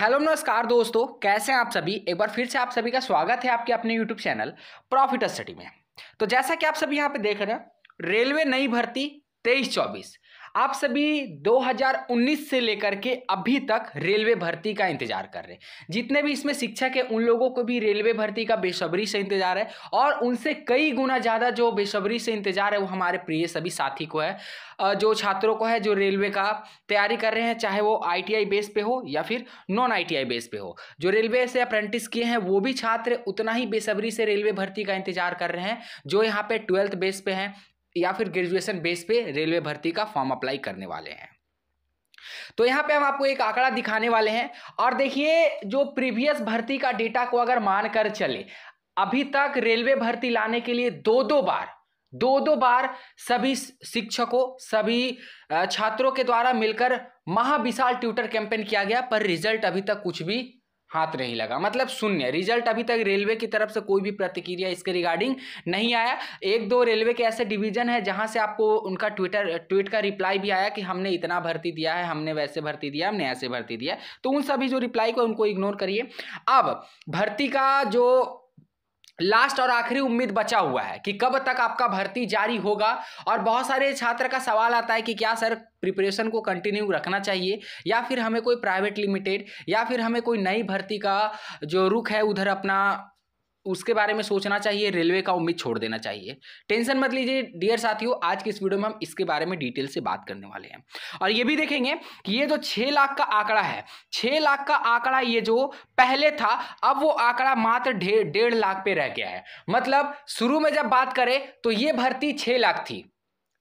hello नमस्कार दोस्तों कैसे हैं आप सभी एक बार फिर से आप सभी का स्वागत है आपके अपने यूट्यूब चैनल प्रॉफिट स्टडी में तो जैसा कि आप सभी यहां पे देख रहे हैं रेलवे नई भर्ती तेईस चौबीस आप सभी 2019 से लेकर के अभी तक रेलवे भर्ती का इंतजार कर रहे हैं जितने भी इसमें शिक्षक हैं उन लोगों को भी रेलवे भर्ती का बेसब्री से इंतजार है और उनसे कई गुना ज़्यादा जो बेसब्री से इंतजार है वो हमारे प्रिय सभी साथी को है जो छात्रों को है जो रेलवे का तैयारी कर रहे हैं चाहे वो आई बेस पे हो या फिर नॉन आई बेस पे हो जो रेलवे से अप्रेंटिस किए हैं वो भी छात्र उतना ही बेसब्री से रेलवे भर्ती का इंतजार कर रहे हैं जो यहाँ पर ट्वेल्थ बेस पे हैं या फिर ग्रेजुएशन बेस पे रेलवे भर्ती का फॉर्म अप्लाई करने वाले हैं तो यहां पे हम आपको एक आंकड़ा दिखाने वाले हैं और देखिए जो प्रीवियस भर्ती का डेटा को अगर मानकर चले अभी तक रेलवे भर्ती लाने के लिए दो दो बार दो दो बार सभी शिक्षकों सभी छात्रों के द्वारा मिलकर महाविशाल ट्यूटर कैंपेन किया गया पर रिजल्ट अभी तक कुछ भी हाथ नहीं लगा मतलब शून्य रिजल्ट अभी तक रेलवे की तरफ से कोई भी प्रतिक्रिया इसके रिगार्डिंग नहीं आया एक दो रेलवे के ऐसे डिवीजन है जहां से आपको उनका ट्विटर ट्वीट का रिप्लाई भी आया कि हमने इतना भर्ती दिया है हमने वैसे भर्ती दिया हमने ऐसे भर्ती दिया तो उन सभी जो रिप्लाई को उनको इग्नोर करिए अब भर्ती का जो लास्ट और आखिरी उम्मीद बचा हुआ है कि कब तक आपका भर्ती जारी होगा और बहुत सारे छात्र का सवाल आता है कि क्या सर प्रिपरेशन को कंटिन्यू रखना चाहिए या फिर हमें कोई प्राइवेट लिमिटेड या फिर हमें कोई नई भर्ती का जो रुख है उधर अपना उसके बारे में सोचना चाहिए रेलवे का उम्मीद छोड़ देना चाहिए टेंशन मत लीजिए डियर साथियों आज की इस वीडियो में हम इसके बारे में डिटेल से बात करने वाले हैं और ये भी देखेंगे कि ये जो छः लाख का आंकड़ा है छः लाख का आंकड़ा ये जो पहले था अब वो आंकड़ा मात्र डेढ़ लाख पे रह गया है मतलब शुरू में जब बात करें तो ये भर्ती छः लाख थी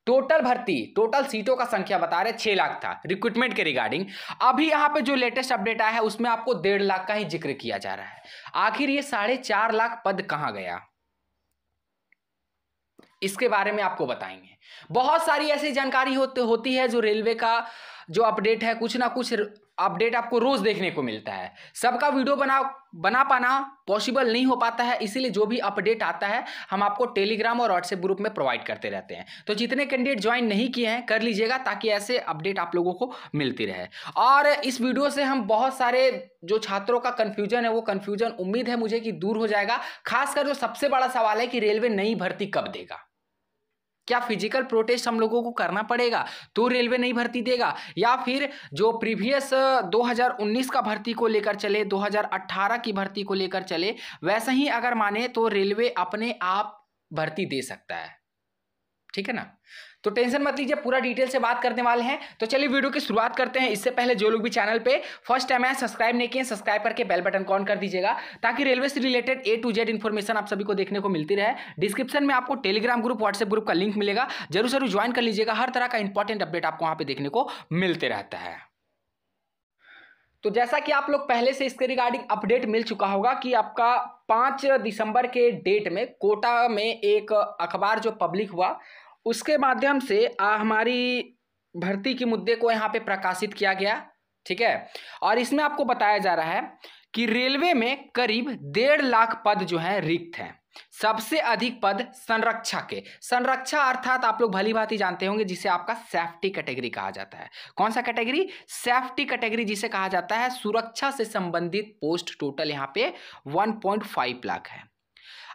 टोटल भर्ती टोटल सीटों का संख्या बता रहे छह लाख था रिक्रूटमेंट के रिगार्डिंग अभी यहां पे जो लेटेस्ट अपडेट आया है उसमें आपको डेढ़ लाख का ही जिक्र किया जा रहा है आखिर ये साढ़े चार लाख पद कहां गया इसके बारे में आपको बताएंगे बहुत सारी ऐसी जानकारी होती है जो रेलवे का जो अपडेट है कुछ ना कुछ अपडेट आपको रोज देखने को मिलता है सबका वीडियो बना बना पाना पॉसिबल नहीं हो पाता है इसीलिए जो भी अपडेट आता है हम आपको टेलीग्राम और व्हाट्सएप ग्रुप में प्रोवाइड करते रहते हैं तो जितने कैंडिडेट ज्वाइन नहीं किए हैं कर लीजिएगा ताकि ऐसे अपडेट आप लोगों को मिलती रहे और इस वीडियो से हम बहुत सारे जो छात्रों का कन्फ्यूजन है वो कन्फ्यूजन उम्मीद है मुझे कि दूर हो जाएगा खासकर जो सबसे बड़ा सवाल है कि रेलवे नई भर्ती कब देगा क्या फिजिकल प्रोटेस्ट हम लोगों को करना पड़ेगा तो रेलवे नहीं भर्ती देगा या फिर जो प्रीवियस 2019 का भर्ती को लेकर चले 2018 की भर्ती को लेकर चले वैसे ही अगर माने तो रेलवे अपने आप भर्ती दे सकता है ठीक है ना तो टेंशन मत लीजिए पूरा डिटेल से बात करने वाले हैं तो चलिए वीडियो की शुरुआत करते हैं इससे पहले जो लोग भी चैनल पे फर्स्ट टाइम है सब्सक्राइब नहीं किए सब्सक्राइब करके बेल बटन ऑन कर दीजिएगा ताकि रेलवे से related A to Z information आप सभी को देखने को मिलती रहे डिस्क्रिप्शन में आपको टेलीग्राम ग्रुप व्हाट्सएप ग्रुप का लिंक मिलेगा जरूर जरूर ज्वाइन कर लीजिएगा हर तरह का इंपॉर्टेंट अपडेट आपको वहाँ पर देखने को मिलते रहता है तो जैसा कि आप लोग पहले से इसके रिगार्डिंग अपडेट मिल चुका होगा कि आपका पाँच दिसंबर के डेट में कोटा में एक अखबार जो पब्लिक हुआ उसके माध्यम से आ, हमारी भर्ती के मुद्दे को यहाँ पे प्रकाशित किया गया ठीक है और इसमें आपको बताया जा रहा है कि रेलवे में करीब डेढ़ लाख पद जो हैं रिक्त हैं सबसे अधिक पद संरक्षा के संरक्षा अर्थात आप लोग भली भांति जानते होंगे जिसे आपका सेफ्टी कैटेगरी कहा जाता है कौन सा कैटेगरी सेफ्टी कैटेगरी जिसे कहा जाता है सुरक्षा से संबंधित पोस्ट टोटल यहाँ पे 1.5 लाख है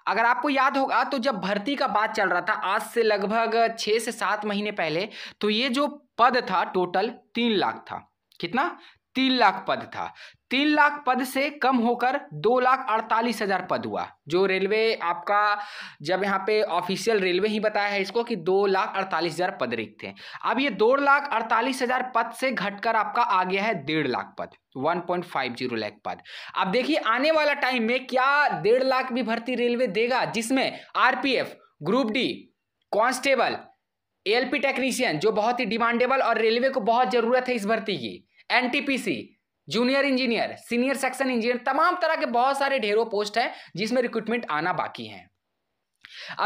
अगर आपको याद होगा तो जब भर्ती का बात चल रहा था आज से लगभग छः से सात महीने पहले तो ये जो पद था टोटल तीन लाख था कितना तीन लाख पद था तीन लाख पद से कम होकर दो लाख अड़तालीस हजार पद हुआ जो रेलवे आपका जब यहाँ पे ऑफिशियल रेलवे ही बताया है इसको कि दो लाख अड़तालीस हजार पद रिक्त थे अब ये दो लाख अड़तालीस हजार पद से घटकर आपका आ गया है डेढ़ लाख पद 1.50 लाख पद अब देखिए आने वाला टाइम में क्या डेढ़ लाख भी भर्ती रेलवे देगा जिसमें RPF group D constable LP technician जो बहुत ही डिमांडेबल और रेलवे को बहुत जरूरत है इस भर्ती की NTPC junior engineer senior section engineer तमाम तरह के बहुत सारे ढेरों पोस्ट हैं जिसमें रिक्रूटमेंट आना बाकी है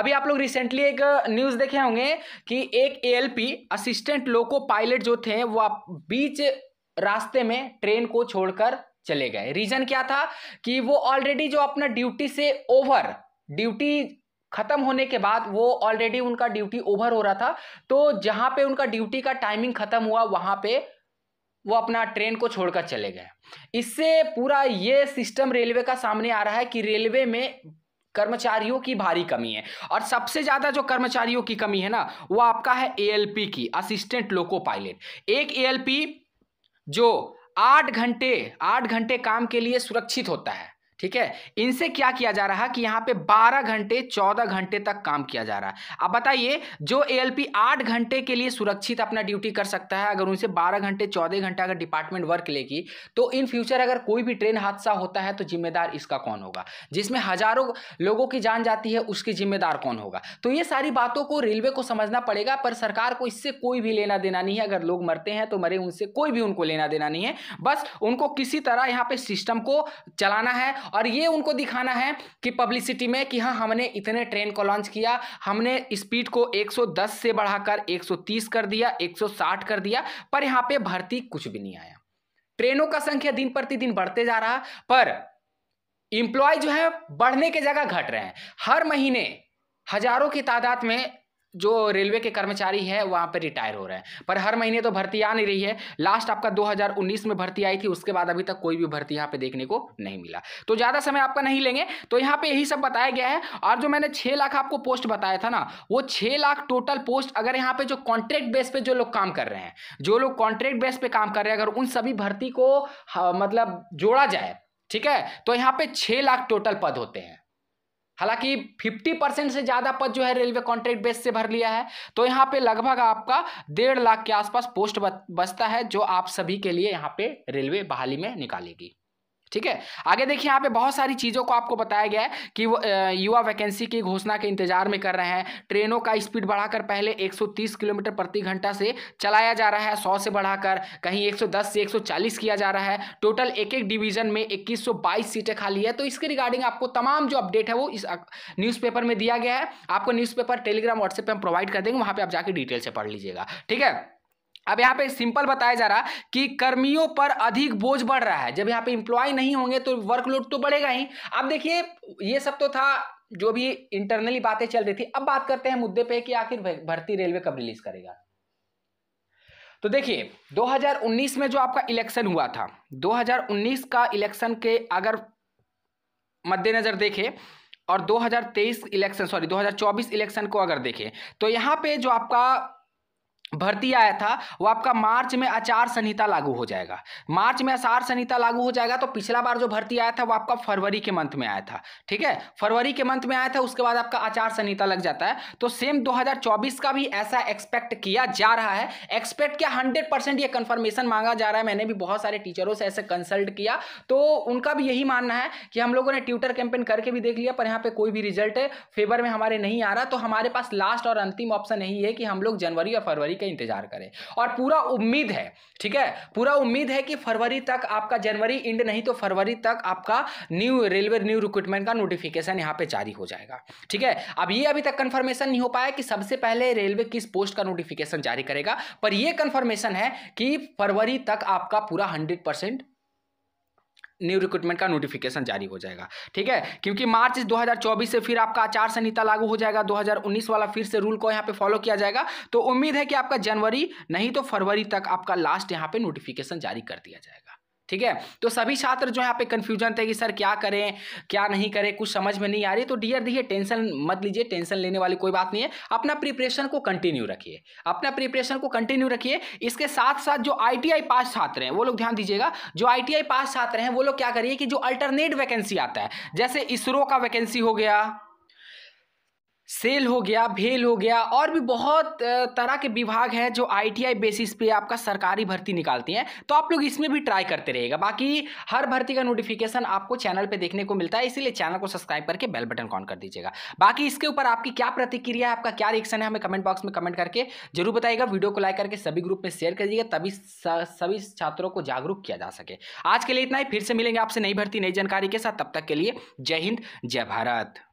अभी आप लोग रिसेंटली एक न्यूज़ देखे होंगे कि एक एएलपी असिस्टेंट लोको पायलट जो थे वो बीच रास्ते में ट्रेन को छोड़कर चले गए रीजन क्या था कि वो ऑलरेडी जो अपना ड्यूटी से ओवर ड्यूटी खत्म होने के बाद वो ऑलरेडी उनका ड्यूटी ओवर हो रहा था तो जहां पे उनका ड्यूटी का टाइमिंग खत्म हुआ वहां पे वो अपना ट्रेन को छोड़कर चले गए इससे पूरा ये सिस्टम रेलवे का सामने आ रहा है कि रेलवे में कर्मचारियों की भारी कमी है और सबसे ज़्यादा जो कर्मचारियों की कमी है ना वो आपका है एएलपी की असिस्टेंट लोको पायलट एक एएलपी जो आठ घंटे आठ घंटे काम के लिए सुरक्षित होता है ठीक है इनसे क्या किया जा रहा है कि यहाँ पे 12 घंटे 14 घंटे तक काम किया जा रहा है अब बताइए जो एएलपी 8 घंटे के लिए सुरक्षित अपना ड्यूटी कर सकता है अगर उनसे 12 घंटे 14 घंटे अगर डिपार्टमेंट वर्क लेगी तो इन फ्यूचर अगर कोई भी ट्रेन हादसा होता है तो जिम्मेदार इसका कौन होगा जिसमें हजारों लोगों की जान जाती है उसकी जिम्मेदार कौन होगा तो ये सारी बातों को रेलवे को समझना पड़ेगा पर सरकार को इससे कोई भी लेना देना नहीं है अगर लोग मरते हैं तो मरे उनसे कोई भी उनको लेना देना नहीं है बस उनको किसी तरह यहाँ पे सिस्टम को चलाना है और ये उनको दिखाना है कि पब्लिसिटी में कि हाँ हमने इतने ट्रेन को लॉन्च किया हमने स्पीड को 110 से बढ़ाकर 130 कर दिया 160 कर दिया पर यहाँ पे भर्ती कुछ भी नहीं आया ट्रेनों का संख्या दिन प्रतिदिन बढ़ते जा रहा पर इंप्लॉय जो है बढ़ने के जगह घट रहे हैं हर महीने हजारों की तादाद में जो रेलवे के कर्मचारी है वहाँ पर रिटायर हो रहे हैं पर हर महीने तो भर्ती आ नहीं रही है लास्ट आपका 2019 में भर्ती आई थी उसके बाद अभी तक कोई भी भर्ती यहाँ पे देखने को नहीं मिला तो ज़्यादा समय आपका नहीं लेंगे तो यहाँ पे यही सब बताया गया है और जो मैंने छः लाख आपको पोस्ट बताया था ना वो छः लाख टोटल पोस्ट अगर यहाँ पे जो कॉन्ट्रैक्ट बेस पे जो लोग काम कर रहे हैं जो लोग कॉन्ट्रैक्ट बेस पे काम कर रहे हैं अगर उन सभी भर्ती को हाँ, मतलब जोड़ा जाए ठीक है तो यहाँ पे छः लाख टोटल पद होते हैं हालांकि 50 परसेंट से ज़्यादा पद जो है रेलवे कॉन्ट्रैक्ट बेस से भर लिया है तो यहाँ पे लगभग आपका डेढ़ लाख के आसपास पोस्ट बचता है जो आप सभी के लिए यहाँ पे रेलवे बहाली में निकालेगी ठीक है आगे देखिए यहाँ पे बहुत सारी चीज़ों को आपको बताया गया है कि वो युवा वैकेंसी की घोषणा के इंतजार में कर रहे हैं ट्रेनों का स्पीड बढ़ाकर पहले 130 किलोमीटर प्रति घंटा से चलाया जा रहा है 100 से बढ़ाकर कहीं 110 से 140 किया जा रहा है टोटल एक एक डिवीजन में 2122 सीटें खाली है तो इसके रिगार्डिंग आपको तमाम जो अपडेट है वो इस न्यूज़पेपर में दिया गया है आपको न्यूज़पेपर टेलीग्राम व्हाट्सएप पर हम प्रोवाइड कर देंगे वहाँ पर आप जाकर डिटेल से पढ़ लीजिएगा ठीक है अब यहाँ पे सिंपल बताया जा रहा कि कर्मियों पर अधिक बोझ बढ़ रहा है जब यहाँ पे इंप्लॉय नहीं होंगे तो वर्कलोड तो बढ़ेगा ही अब देखिए ये सब तो था जो भी इंटरनली बातें चल रही थी अब बात करते हैं मुद्दे पे कि आखिर भर्ती रेलवे कब रिलीज करेगा तो देखिए 2019 में जो आपका इलेक्शन हुआ था 2019 का इलेक्शन के अगर मद्देनजर देखें और 2023 इलेक्शन सॉरी 2024 इलेक्शन को अगर देखें तो यहाँ पे जो आपका भर्ती आया था वो आपका मार्च में आचार संहिता लागू हो जाएगा मार्च में आचार संहिता लागू हो जाएगा तो पिछला बार जो भर्ती आया था वो आपका फरवरी के मंथ में आया था ठीक है फरवरी के मंथ में आया था उसके बाद आपका आचार संहिता लग जाता है तो सेम 2024 का भी ऐसा एक्सपेक्ट किया जा रहा है एक्सपेक्ट क्या हंड्रेड ये कन्फर्मेशन मांगा जा रहा है मैंने भी बहुत सारे टीचरों से ऐसे कंसल्ट किया तो उनका भी यही मानना है कि हम लोगों ने ट्विटर कैंपेन करके भी देख लिया पर यहाँ पर कोई भी रिजल्ट फेवर में हमारे नहीं आ रहा तो हमारे पास लास्ट और अंतिम ऑप्शन यही है कि हम लोग जनवरी और फरवरी करके इंतजार करें और पूरा उम्मीद है ठीक है पूरा उम्मीद है कि फरवरी तक आपका जनवरी इंड नहीं तो फरवरी तक आपका न्यू रेलवे न्यू रिक्रूटमेंट का नोटिफिकेशन यहाँ पे जारी हो जाएगा ठीक है अब ये अभी तक कंफर्मेशन नहीं हो पाया कि सबसे पहले रेलवे किस पोस्ट का नोटिफिकेशन जारी करेगा पर यह कंफर्मेशन है कि फरवरी तक आपका पूरा हंड्रेड परसेंट न्यू रिक्रूटमेंट का नोटिफिकेशन जारी हो जाएगा ठीक है क्योंकि मार्च 2024 से फिर आपका आचार संहिता लागू हो जाएगा 2019 वाला फिर से रूल को यहाँ पे फॉलो किया जाएगा तो उम्मीद है कि आपका जनवरी नहीं तो फरवरी तक आपका लास्ट यहाँ पे नोटिफिकेशन जारी कर दिया जाएगा ठीक है तो सभी छात्र जो यहाँ पे कंफ्यूजन थे कि सर क्या करें क्या नहीं करें कुछ समझ में नहीं आ रही तो डियर दिए टेंशन मत लीजिए टेंशन लेने वाली कोई बात नहीं है अपना प्रिपरेशन को कंटिन्यू रखिए अपना प्रिपरेशन को कंटिन्यू रखिए इसके साथ साथ जो आईटीआई पास छात्र हैं वो लोग ध्यान दीजिएगा जो आई पास छात्र हैं वो लोग क्या करिए कि जो अल्टरनेट वैकेंसी आता है जैसे इसरो का वैकेंसी हो गया सेल हो गया भेल हो गया और भी बहुत तरह के विभाग हैं जो आईटीआई बेसिस पे आपका सरकारी भर्ती निकालती हैं तो आप लोग इसमें भी ट्राई करते रहेगा बाकी हर भर्ती का नोटिफिकेशन आपको चैनल पे देखने को मिलता है इसीलिए चैनल को सब्सक्राइब करके बेल बटन ऑन कर दीजिएगा बाकी इसके ऊपर आपकी क्या प्रतिक्रिया है आपका क्या रिएक्शन है हमें कमेंट बॉक्स में कमेंट करके जरूर बताइएगा वीडियो को लाइक करके सभी ग्रुप में शेयर करिएगा तभी सभी छात्रों को जागरूक किया जा सके आज के लिए इतना ही फिर से मिलेंगे आपसे नई भर्ती नई जानकारी के साथ तब तक के लिए जय हिंद जय भारत